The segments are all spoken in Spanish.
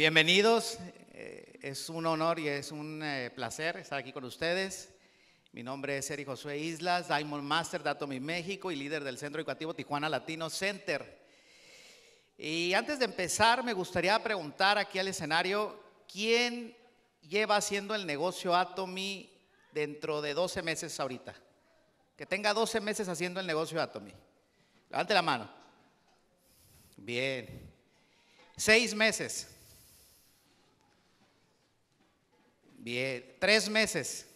Bienvenidos, eh, es un honor y es un eh, placer estar aquí con ustedes. Mi nombre es Eric Josué Islas, Diamond Master de Atomy México y líder del Centro Educativo Tijuana Latino Center. Y antes de empezar, me gustaría preguntar aquí al escenario, ¿quién lleva haciendo el negocio Atomy dentro de 12 meses ahorita? Que tenga 12 meses haciendo el negocio Atomy. Levante la mano. Bien. Seis meses. Bien, tres meses.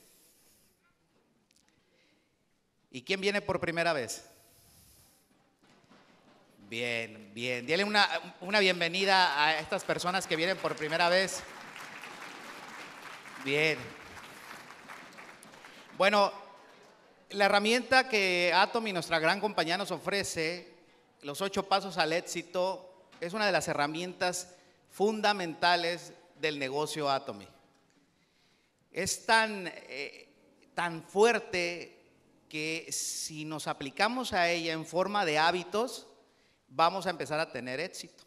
¿Y quién viene por primera vez? Bien, bien. Dile una, bienvenida a estas personas que vienen por primera vez. Bien. Bueno, la herramienta que Atomy, nuestra gran compañía nos ofrece, los ocho pasos al éxito, es una de las herramientas fundamentales del negocio Atomy es tan, eh, tan fuerte que si nos aplicamos a ella en forma de hábitos, vamos a empezar a tener éxito.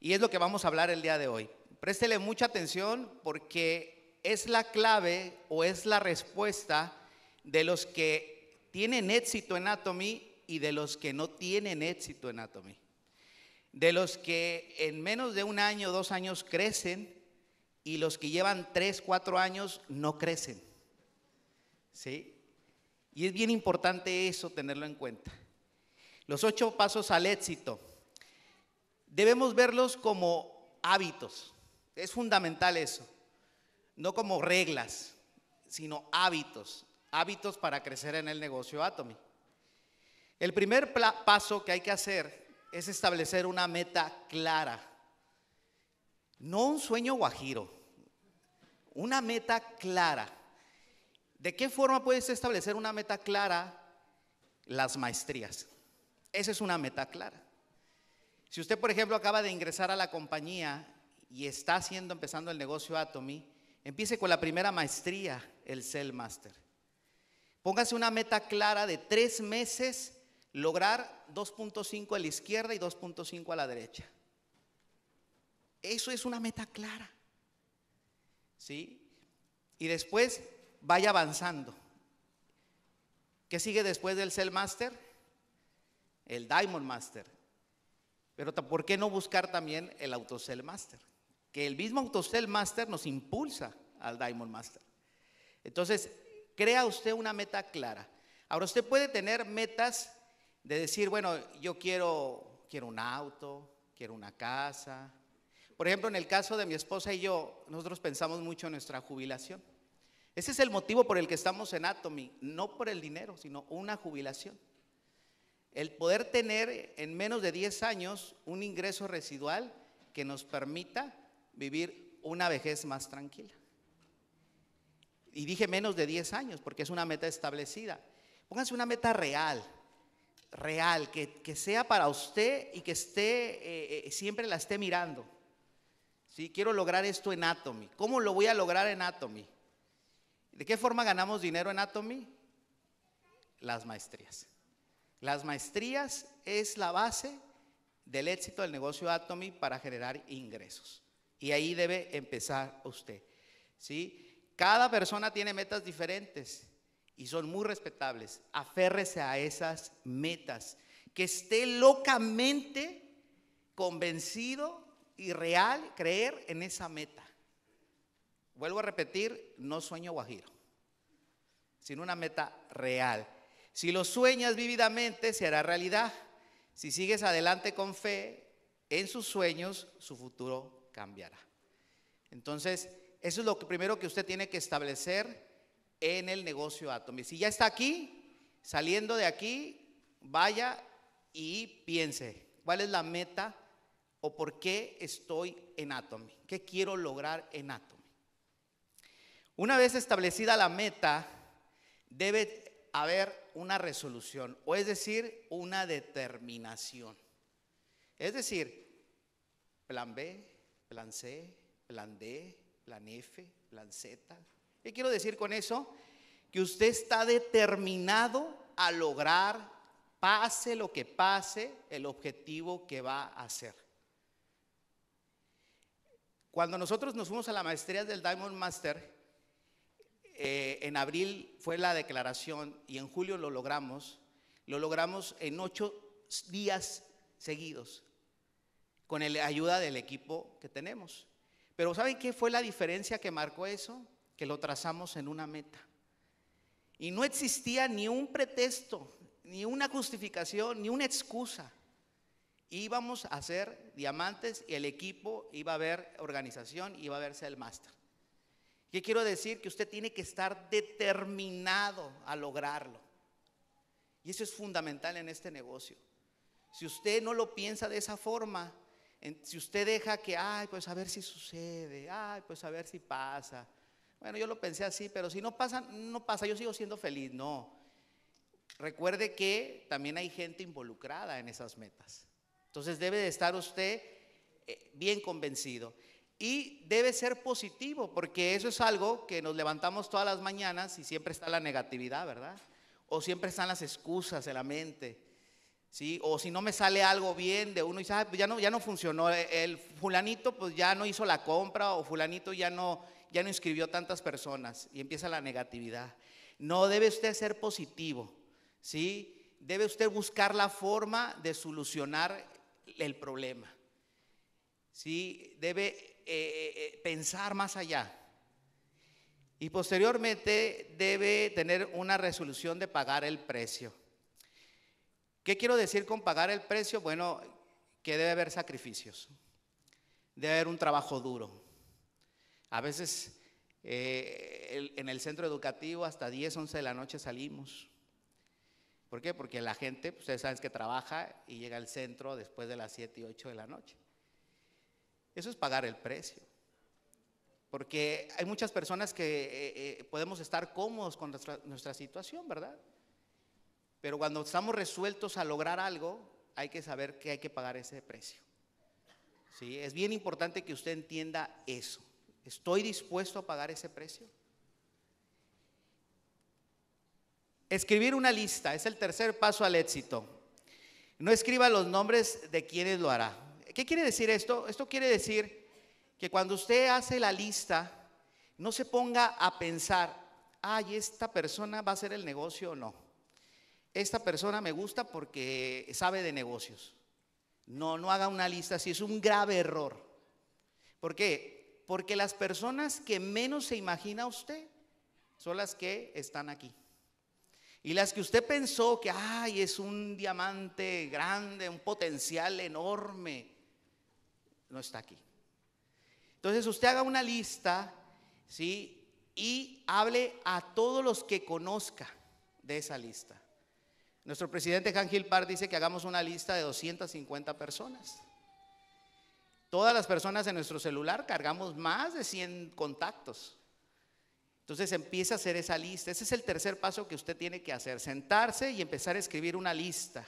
Y es lo que vamos a hablar el día de hoy. Préstele mucha atención porque es la clave o es la respuesta de los que tienen éxito en Atomy y de los que no tienen éxito en Atomy. De los que en menos de un año, dos años crecen y los que llevan tres, cuatro años no crecen. ¿Sí? Y es bien importante eso tenerlo en cuenta. Los ocho pasos al éxito. Debemos verlos como hábitos. Es fundamental eso. No como reglas, sino hábitos. Hábitos para crecer en el negocio Atomy. El primer paso que hay que hacer es establecer una meta clara. No un sueño guajiro, una meta clara. ¿De qué forma puedes establecer una meta clara? Las maestrías. Esa es una meta clara. Si usted, por ejemplo, acaba de ingresar a la compañía y está haciendo, empezando el negocio Atomy, empiece con la primera maestría, el Cell Master. Póngase una meta clara de tres meses, lograr 2.5 a la izquierda y 2.5 a la derecha. Eso es una meta clara. ¿Sí? Y después vaya avanzando. ¿Qué sigue después del Cell Master? El Diamond Master. Pero ¿por qué no buscar también el Cell Master? Que el mismo Cell Master nos impulsa al Diamond Master. Entonces, crea usted una meta clara. Ahora usted puede tener metas de decir, bueno, yo quiero, quiero un auto, quiero una casa, por ejemplo, en el caso de mi esposa y yo, nosotros pensamos mucho en nuestra jubilación. Ese es el motivo por el que estamos en Atomy, no por el dinero, sino una jubilación. El poder tener en menos de 10 años un ingreso residual que nos permita vivir una vejez más tranquila. Y dije menos de 10 años, porque es una meta establecida. Pónganse una meta real, real, que, que sea para usted y que esté, eh, eh, siempre la esté mirando quiero lograr esto en Atomy. ¿Cómo lo voy a lograr en Atomy? ¿De qué forma ganamos dinero en Atomy? Las maestrías. Las maestrías es la base del éxito del negocio Atomy para generar ingresos. Y ahí debe empezar usted. ¿sí? Cada persona tiene metas diferentes y son muy respetables. Aférrese a esas metas. Que esté locamente convencido y real creer en esa meta. Vuelvo a repetir, no sueño guajiro, sino una meta real. Si lo sueñas vívidamente, se hará realidad. Si sigues adelante con fe en sus sueños, su futuro cambiará. Entonces, eso es lo que primero que usted tiene que establecer en el negocio Atomy. Si ya está aquí, saliendo de aquí, vaya y piense, ¿cuál es la meta ¿O por qué estoy en Atomy? ¿Qué quiero lograr en Atomy? Una vez establecida la meta, debe haber una resolución, o es decir, una determinación. Es decir, plan B, plan C, plan D, plan F, plan Z. ¿Qué quiero decir con eso? Que usted está determinado a lograr, pase lo que pase, el objetivo que va a hacer. Cuando nosotros nos fuimos a la maestría del Diamond Master, eh, en abril fue la declaración y en julio lo logramos. Lo logramos en ocho días seguidos, con la ayuda del equipo que tenemos. Pero ¿saben qué fue la diferencia que marcó eso? Que lo trazamos en una meta. Y no existía ni un pretexto, ni una justificación, ni una excusa íbamos a hacer diamantes y el equipo iba a haber organización, iba a verse el máster. ¿Qué quiero decir? Que usted tiene que estar determinado a lograrlo. Y eso es fundamental en este negocio. Si usted no lo piensa de esa forma, si usted deja que, ay, pues a ver si sucede, ay, pues a ver si pasa. Bueno, yo lo pensé así, pero si no pasa, no pasa, yo sigo siendo feliz, no. Recuerde que también hay gente involucrada en esas metas. Entonces debe de estar usted eh, bien convencido. Y debe ser positivo, porque eso es algo que nos levantamos todas las mañanas y siempre está la negatividad, ¿verdad? O siempre están las excusas en la mente. ¿Sí? O si no me sale algo bien de uno y ah, pues ya no, ya no funcionó, eh, el fulanito pues ya no hizo la compra o fulanito ya no, ya no inscribió tantas personas y empieza la negatividad. No debe usted ser positivo, ¿sí? Debe usted buscar la forma de solucionar el problema. ¿Sí? Debe eh, eh, eh, pensar más allá. Y posteriormente debe tener una resolución de pagar el precio. ¿Qué quiero decir con pagar el precio? Bueno, que debe haber sacrificios, debe haber un trabajo duro. A veces en el centro educativo hasta 10, 11 de la noche salimos ¿Por qué? Porque la gente, pues, ustedes saben que trabaja y llega al centro después de las 7 y 8 de la noche. Eso es pagar el precio. Porque hay muchas personas que eh, eh, podemos estar cómodos con nuestra, nuestra situación, ¿verdad? Pero cuando estamos resueltos a lograr algo, hay que saber que hay que pagar ese precio. ¿Sí? Es bien importante que usted entienda eso. ¿Estoy dispuesto a pagar ese precio? Escribir una lista es el tercer paso al éxito. No escriba los nombres de quienes lo hará. ¿Qué quiere decir esto? Esto quiere decir que cuando usted hace la lista, no se ponga a pensar, ay, esta persona va a hacer el negocio o no. Esta persona me gusta porque sabe de negocios. No, no haga una lista si es un grave error. ¿Por qué? Porque las personas que menos se imagina usted son las que están aquí. Y las que usted pensó que, ay, es un diamante grande, un potencial enorme, no está aquí. Entonces usted haga una lista, ¿sí? Y hable a todos los que conozca de esa lista. Nuestro presidente Han Park dice que hagamos una lista de 250 personas. Todas las personas en nuestro celular cargamos más de 100 contactos. Entonces empieza a hacer esa lista. Ese es el tercer paso que usted tiene que hacer, sentarse y empezar a escribir una lista.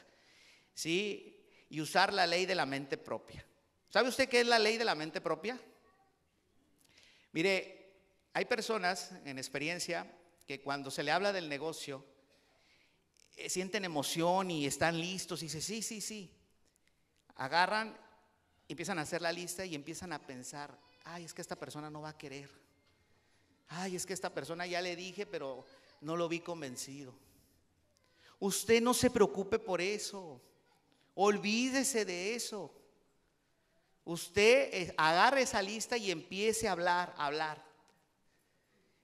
¿Sí? Y usar la ley de la mente propia. ¿Sabe usted qué es la ley de la mente propia? Mire, hay personas en experiencia que cuando se le habla del negocio eh, sienten emoción y están listos y dicen, sí, sí, sí. Agarran, empiezan a hacer la lista y empiezan a pensar, ay, es que esta persona no va a querer Ay, es que esta persona ya le dije, pero no lo vi convencido. Usted no se preocupe por eso. Olvídese de eso. Usted eh, agarre esa lista y empiece a hablar, a hablar.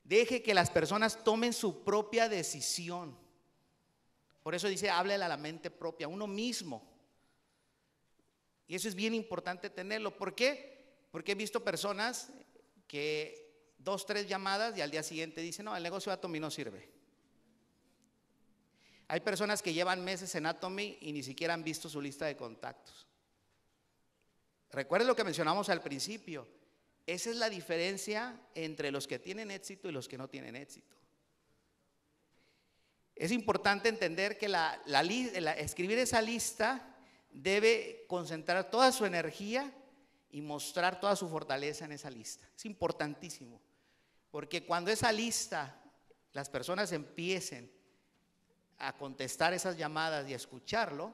Deje que las personas tomen su propia decisión. Por eso dice, háblele a la mente propia, uno mismo. Y eso es bien importante tenerlo. ¿Por qué? Porque he visto personas que dos, tres llamadas y al día siguiente dice, no, el negocio de Atomy no sirve. Hay personas que llevan meses en Atomy y ni siquiera han visto su lista de contactos. Recuerden lo que mencionamos al principio. Esa es la diferencia entre los que tienen éxito y los que no tienen éxito. Es importante entender que escribir esa lista debe concentrar toda su energía y mostrar toda su fortaleza en esa lista. Es importantísimo. Porque cuando esa lista, las personas empiecen a contestar esas llamadas y a escucharlo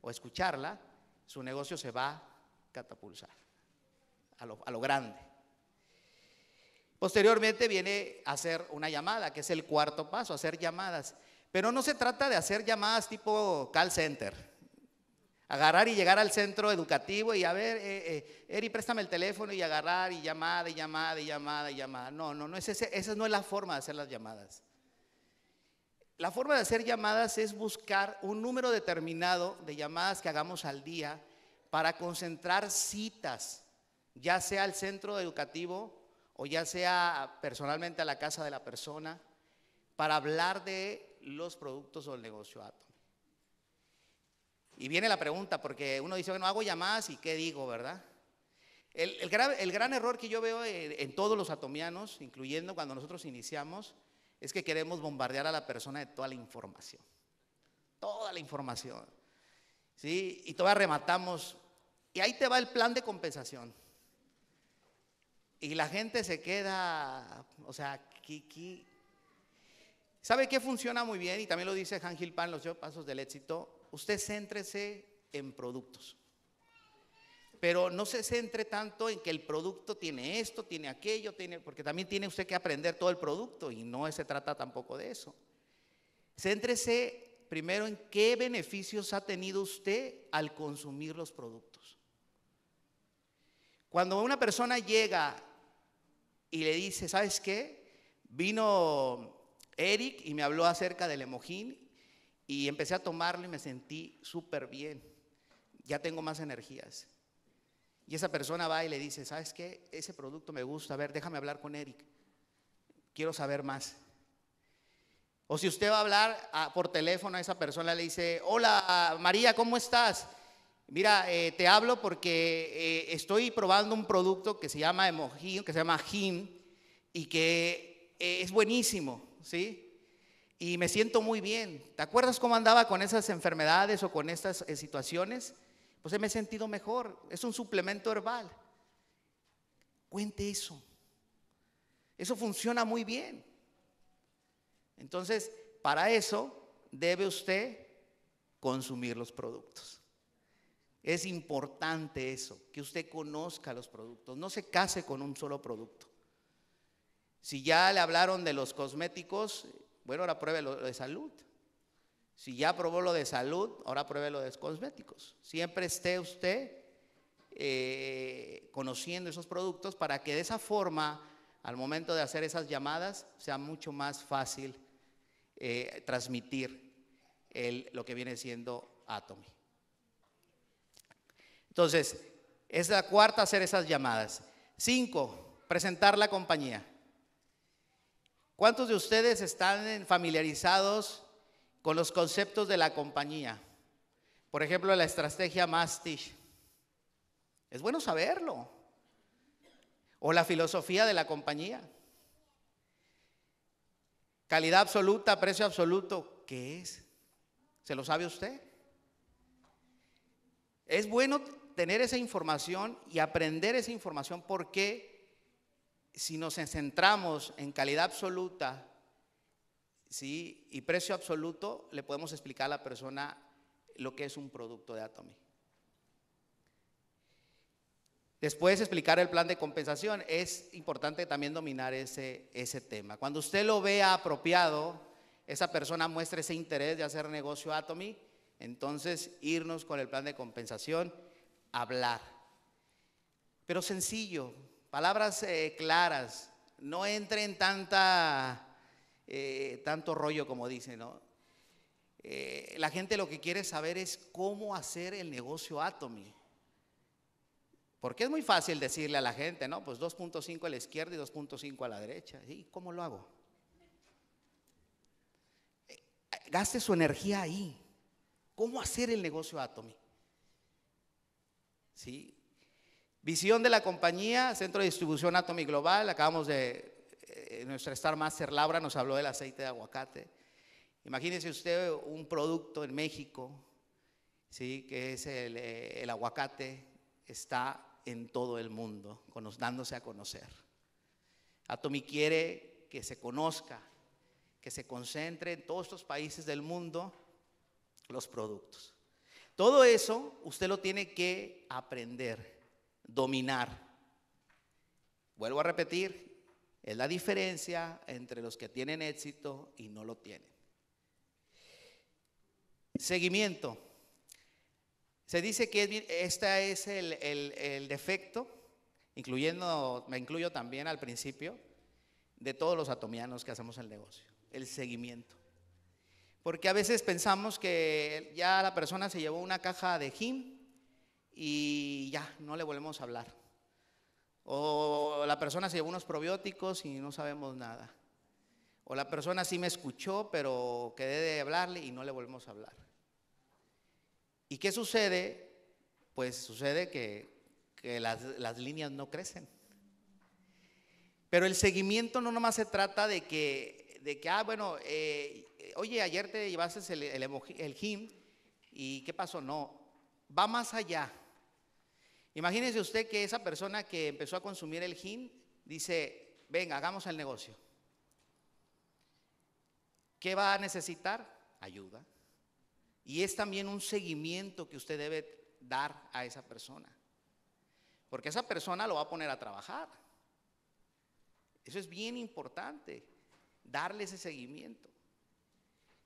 o escucharla, su negocio se va a catapulsar a lo, a lo grande. Posteriormente viene a hacer una llamada, que es el cuarto paso, hacer llamadas. Pero no se trata de hacer llamadas tipo call center agarrar y llegar al centro educativo y a ver, eh, eh, Eri, préstame el teléfono y agarrar y llamada y llamada y llamada y llamada. No, no, no es esa no es la forma de hacer las llamadas. La forma de hacer llamadas es buscar un número determinado de llamadas que hagamos al día para concentrar citas, ya sea al centro educativo o ya sea personalmente a la casa de la persona, para hablar de los productos o el negocio Atom. Y viene la pregunta, porque uno dice, bueno, hago más y qué digo, ¿verdad? El, el, gran, error que yo veo eh, en, todos los atomianos, incluyendo cuando nosotros iniciamos, es que queremos bombardear a la persona de toda la información. Toda la información. ¿Sí? Y todavía rematamos. Y ahí te va el plan de compensación. Y la gente se queda, o sea, ¿Sabe qué funciona muy bien? Y también lo dice Han Gilpan, los Yo pasos del éxito usted céntrese en productos. Pero no se centre tanto en que el producto tiene esto, tiene aquello, tiene, porque también tiene usted que aprender todo el producto y no se trata tampoco de eso. Céntrese primero en qué beneficios ha tenido usted al consumir los productos. Cuando una persona llega y le dice, ¿sabes qué? Vino Eric y me habló acerca del emojín y empecé a tomarlo y me sentí súper bien. Ya tengo más energías. Y esa persona va y le dice, ¿sabes qué? Ese producto me gusta, a ver, déjame hablar con Eric. Quiero saber más. O si usted va a hablar ah, por teléfono a esa persona, le dice, hola María, ¿cómo estás? Mira, eh, te hablo porque eh, estoy probando un producto que se llama Emojín, que se llama Him, y que eh, es buenísimo, ¿sí? y me siento muy bien. ¿Te acuerdas cómo andaba con esas enfermedades o con estas eh, situaciones? Pues eh, me he sentido mejor. Es un suplemento herbal. Cuente eso. Eso funciona muy bien. Entonces, para eso debe usted consumir los productos. Es importante eso, que usted conozca los productos. No se case con un solo producto. Si ya le hablaron de los cosméticos, bueno, ahora pruebe lo de salud. Si ya probó lo de salud, ahora pruebe lo de cosméticos. Siempre esté usted eh, conociendo esos productos para que de esa forma, al momento de hacer esas llamadas, sea mucho más fácil eh, transmitir lo que viene siendo Atomy. Entonces, es la cuarta hacer esas llamadas. Cinco, presentar la compañía. ¿Cuántos de ustedes están familiarizados con los conceptos de la compañía? Por ejemplo, la estrategia Mastich. Es bueno saberlo. O la filosofía de la compañía. Calidad absoluta, precio absoluto. ¿Qué es? ¿Se lo sabe usted? Es bueno tener esa información y aprender esa información porque si nos centramos en calidad absoluta ¿sí? y precio absoluto, le podemos explicar a la persona lo que es un producto de Atomy. Después explicar el plan de compensación. Es importante también dominar ese, ese tema. Cuando usted lo vea apropiado, esa persona muestra ese interés de hacer negocio Atomy, entonces irnos con el plan de compensación, hablar. Pero sencillo, palabras eh, claras, no entre en tanta, eh, tanto rollo como dicen, ¿no? Eh, la gente lo que quiere saber es cómo hacer el negocio Atomy. Porque es muy fácil decirle a la gente, ¿no? Pues 2.5 a la izquierda y 2.5 a la derecha. ¿Y cómo lo hago? Gaste su energía ahí. ¿Cómo hacer el negocio Atomy? ¿Sí? Visión de la compañía, centro de distribución Atomy Global. Acabamos de, eh, nuestra Star Master Laura nos habló del aceite de aguacate. Imagínese usted un producto en México, ¿sí? que es el, eh, aguacate, está en todo el mundo, dándose a conocer. Atomy quiere que se conozca, que se concentre en todos los países del mundo los productos. Todo eso usted lo tiene que aprender dominar. Vuelvo a repetir, es la diferencia entre los que tienen éxito y no lo tienen. Seguimiento. Se dice que este es el, defecto, incluyendo, me incluyo también al principio, de todos los atomianos que hacemos el negocio, el seguimiento. Porque a veces pensamos que ya la persona se llevó una caja de gym y ya, no le volvemos a hablar. O la persona se llevó unos probióticos y no sabemos nada. O la persona sí me escuchó, pero quedé de hablarle y no le volvemos a hablar. ¿Y qué sucede? Pues sucede que, las, líneas no crecen. Pero el seguimiento no nomás se trata de que, de que ah, bueno, eh, oye, ayer te llevaste el, el, y ¿qué pasó? No, va más allá. Imagínese usted que esa persona que empezó a consumir el gin dice, venga, hagamos el negocio. ¿Qué va a necesitar? Ayuda. Y es también un seguimiento que usted debe dar a esa persona. Porque esa persona lo va a poner a trabajar. Eso es bien importante, darle ese seguimiento.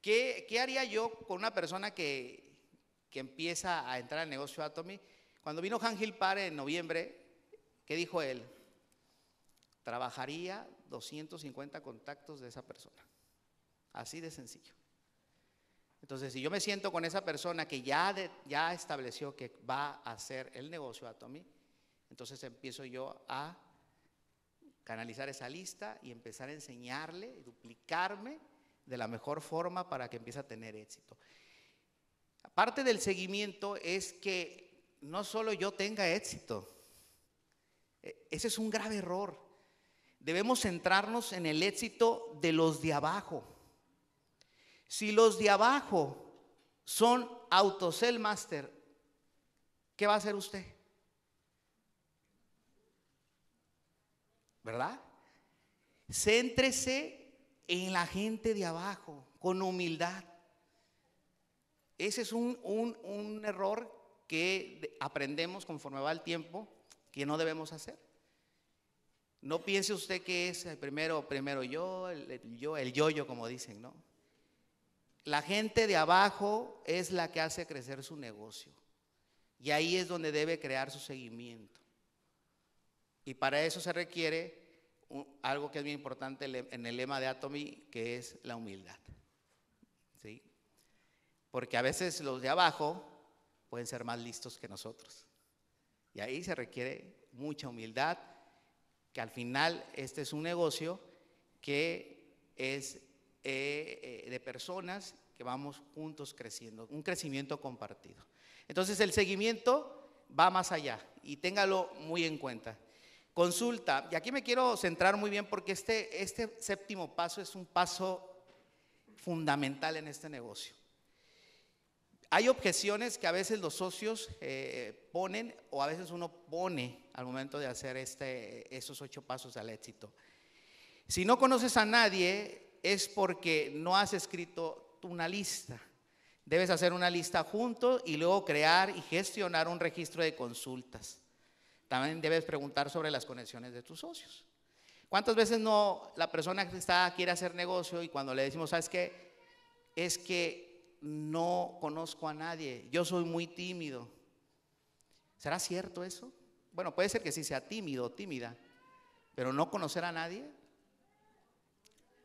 ¿Qué, haría yo con una persona que, que empieza a entrar al negocio Atomy? Cuando vino Han Pare en noviembre, ¿qué dijo él? Trabajaría 250 contactos de esa persona. Así de sencillo. Entonces, si yo me siento con esa persona que ya, ya estableció que va a hacer el negocio a Tommy, entonces empiezo yo a canalizar esa lista y empezar a enseñarle, duplicarme de la mejor forma para que empiece a tener éxito. Parte del seguimiento es que no solo yo tenga éxito. E, ese es un grave error. Debemos centrarnos en el éxito de los de abajo. Si los de abajo son autoselmaster master, ¿qué va a hacer usted? ¿Verdad? Céntrese en la gente de abajo, con humildad. Ese es un, un, un error que aprendemos conforme va el tiempo que no debemos hacer. No piense usted que es el primero, primero yo, el, yo, el yo como dicen, ¿no? La gente de abajo es la que hace crecer su negocio. Y ahí es donde debe crear su seguimiento. Y para eso se requiere algo que es muy importante en el lema de Atomy, que es la humildad. ¿Sí? Porque a veces los de abajo pueden ser más listos que nosotros. Y ahí se requiere mucha humildad, que al final este es un negocio que es eh, eh, de personas que vamos juntos creciendo, un crecimiento compartido. Entonces el seguimiento va más allá y téngalo muy en cuenta. Consulta, y aquí me quiero centrar muy bien porque este, este séptimo paso es un paso fundamental en este negocio. Hay objeciones que a veces los socios eh, ponen o a veces uno pone al momento de hacer este, esos ocho pasos al éxito. Si no conoces a nadie es porque no has escrito una lista. Debes hacer una lista juntos y luego crear y gestionar un registro de consultas. También debes preguntar sobre las conexiones de tus socios. ¿Cuántas veces no la persona que está quiere hacer negocio y cuando le decimos, ¿sabes qué? Es que no conozco a nadie, yo soy muy tímido. ¿Será cierto eso? Bueno, puede ser que sí sea tímido, tímida, pero no conocer a nadie.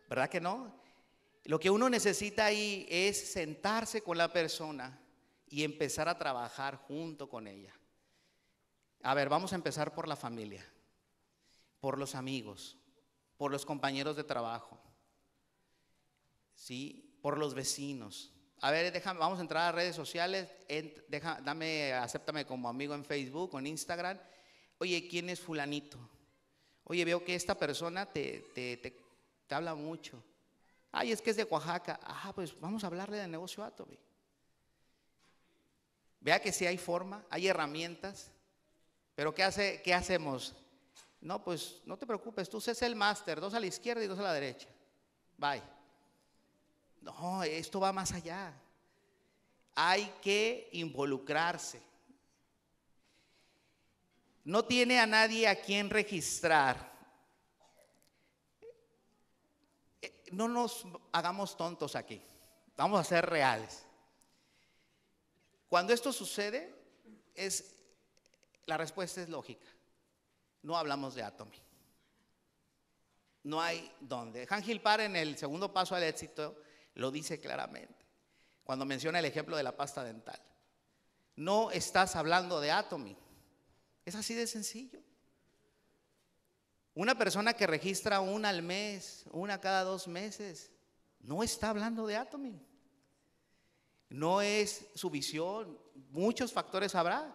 ¿Verdad que no? Lo que uno necesita ahí es sentarse con la persona y empezar a trabajar junto con ella. A ver, vamos a empezar por la familia, por los amigos, por los compañeros de trabajo, ¿sí? por los vecinos, a ver, vamos a entrar a redes sociales. acéptame como amigo en Facebook en Instagram. Oye, ¿quién es fulanito? Oye, veo que esta persona te, habla mucho. Ay, es que es de Oaxaca. Ah, pues vamos a hablarle del negocio Atomy. Vea que sí hay forma, hay herramientas. Pero ¿qué, hace, qué hacemos? No, pues no te preocupes, tú sé el máster, dos a la izquierda y dos a la derecha. Bye. No, esto va más allá. Hay que involucrarse. No tiene a nadie a quien registrar. Eh, no nos hagamos tontos aquí. Vamos a ser reales. Cuando esto sucede, la respuesta es lógica. No hablamos de Atomi. No hay dónde. Han Gilpar en el segundo paso al éxito lo dice claramente. Cuando menciona el ejemplo de la pasta dental. No estás hablando de Atomy. Es así de sencillo. Una persona que registra una al mes, una cada dos meses, no está hablando de Atomy. No es su visión. Muchos factores habrá,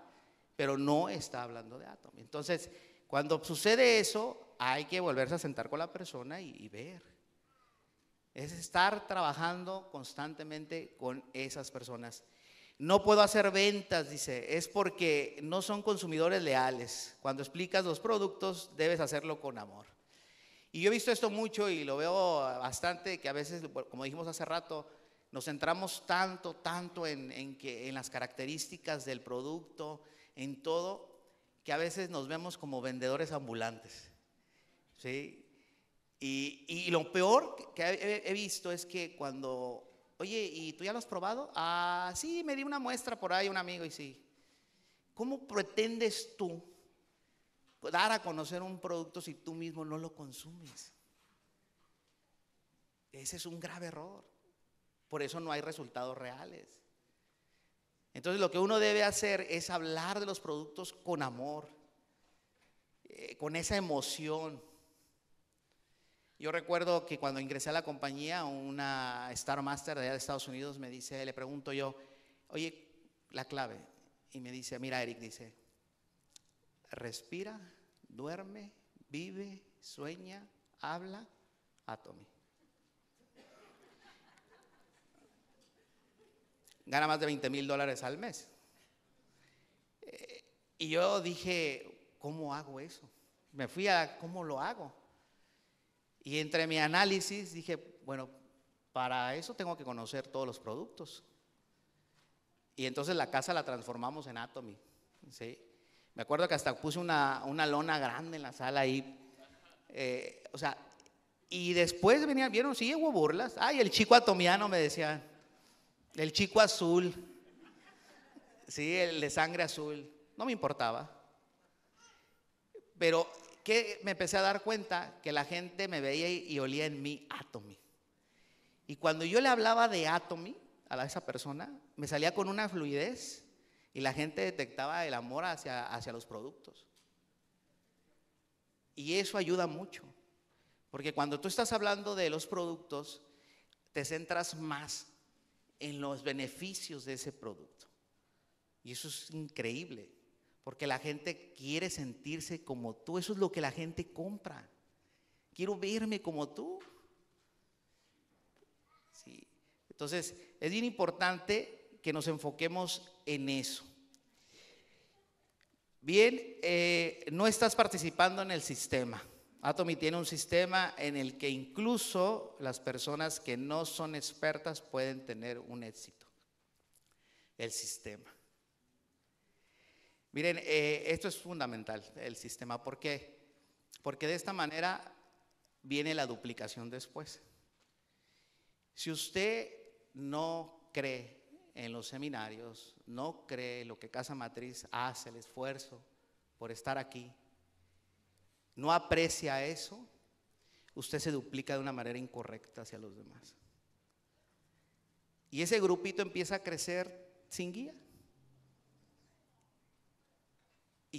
pero no está hablando de Atomy. Entonces, cuando sucede eso, hay que volverse a sentar con la persona y, y ver es estar trabajando constantemente con esas personas. No puedo hacer ventas, dice, es porque no son consumidores leales. Cuando explicas los productos, debes hacerlo con amor. Y yo he visto esto mucho y lo veo bastante, que a veces, como dijimos hace rato, nos centramos tanto, tanto en, que, en las características del producto, en todo, que a veces nos vemos como vendedores ambulantes. ¿sí? Y, lo peor que he, visto es que cuando, oye, ¿y tú ya lo has probado? Ah, sí, me di una muestra por ahí, un amigo, y sí. ¿Cómo pretendes tú dar a conocer un producto si tú mismo no lo consumes? Ese es un grave error. Por eso no hay resultados reales. Entonces lo que uno debe hacer es hablar de los productos con amor, eh, con esa emoción yo recuerdo que cuando ingresé a la compañía, una Star Master de allá de Estados Unidos me dice, le pregunto yo, oye, la clave. Y me dice, mira Eric, dice, respira, duerme, vive, sueña, habla, atome. Gana más de 20 mil dólares al mes. Eh, y yo dije, ¿cómo hago eso? Me fui a, ¿cómo lo hago? Y entre mi análisis dije, bueno, para eso tengo que conocer todos los productos. Y entonces la casa la transformamos en Atomy. Me acuerdo que hasta puse una, lona grande en la sala ahí. Eh, o sea, y después venían, vieron, sí, hubo burlas. Ay, el chico atomiano me decía, el chico azul, sí, el de sangre azul. No me importaba. Pero que me empecé a dar cuenta que la gente me veía y olía en mí Atomy. Y cuando yo le hablaba de Atomy a esa persona, me salía con una fluidez y la gente detectaba el amor hacia, hacia los productos. Y eso ayuda mucho, porque cuando tú estás hablando de los productos, te centras más en los beneficios de ese producto. Y eso es increíble. Porque la gente quiere sentirse como tú. Eso es lo que la gente compra. Quiero verme como tú. Entonces, es bien importante que nos enfoquemos en eso. Bien, eh, no estás participando en el sistema. Atomy tiene un sistema en el que incluso las personas que no son expertas pueden tener un éxito. El sistema. Miren, eh, esto es fundamental, el sistema. ¿Por qué? Porque de esta manera viene la duplicación después. Si usted no cree en los seminarios, no cree lo que Casa Matriz hace, el esfuerzo por estar aquí, no aprecia eso, usted se duplica de una manera incorrecta hacia los demás. Y ese grupito empieza a crecer sin guía.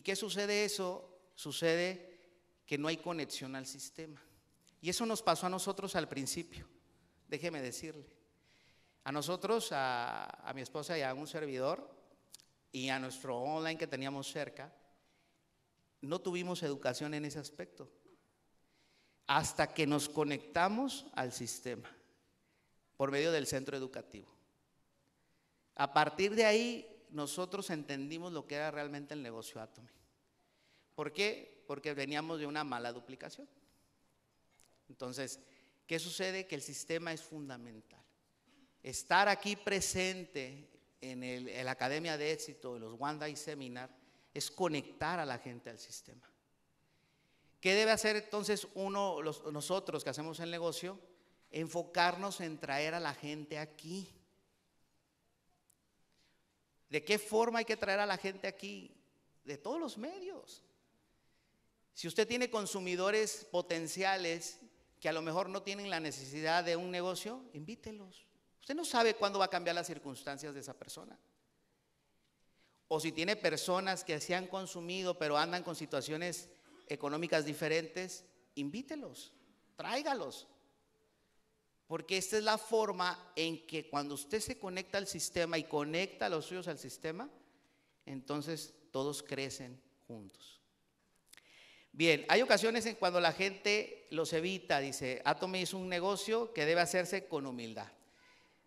qué sucede eso? Sucede que no hay conexión al sistema. Y eso nos pasó a nosotros al principio, déjeme decirle. A nosotros, a, a mi esposa y a un servidor, y a nuestro online que teníamos cerca, no tuvimos educación en ese aspecto. Hasta que nos conectamos al sistema por medio del centro educativo. A partir de ahí nosotros entendimos lo que era realmente el negocio Atomy. ¿Por qué? Porque veníamos de una mala duplicación. Entonces, ¿qué sucede? Que el sistema es fundamental. Estar aquí presente en, el, la Academia de Éxito, en los Wanda y Seminar, es conectar a la gente al sistema. ¿Qué debe hacer entonces uno, nosotros que hacemos el negocio? Enfocarnos en traer a la gente aquí. ¿De qué forma hay que traer a la gente aquí? De todos los medios. Si usted tiene consumidores potenciales que a lo mejor no tienen la necesidad de un negocio, invítelos. Usted no sabe cuándo va a cambiar las circunstancias de esa persona. O si tiene personas que se han consumido pero andan con situaciones económicas diferentes, invítelos, tráigalos. Porque esta es la forma en que cuando usted se conecta al sistema y conecta a los suyos al sistema, entonces todos crecen juntos. Bien, hay ocasiones en cuando la gente los evita, dice, Atomy es un negocio que debe hacerse con humildad.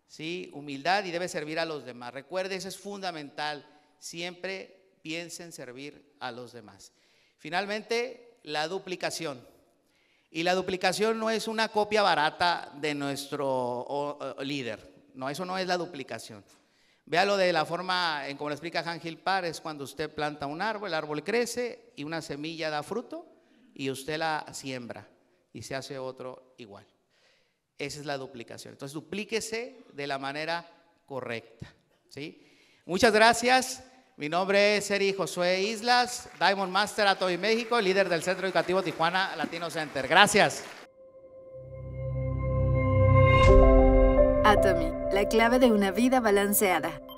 ¿Sí? Humildad y debe servir a los demás. Recuerde, eso es fundamental. Siempre piensen servir a los demás. Finalmente, la duplicación. Y la duplicación no es una copia barata de nuestro líder. No, eso no es la duplicación. Véalo de la forma, en como lo explica Ángel Par, es cuando usted planta un árbol, el árbol crece y una semilla da fruto y usted la siembra y se hace otro igual. Esa es la duplicación. Entonces, duplíquese de la manera correcta. ¿sí? Muchas gracias. Mi nombre es Eri Josué Islas, Diamond Master Atomy México, líder del Centro Educativo Tijuana Latino Center. Gracias. Atomy, la clave de una vida balanceada.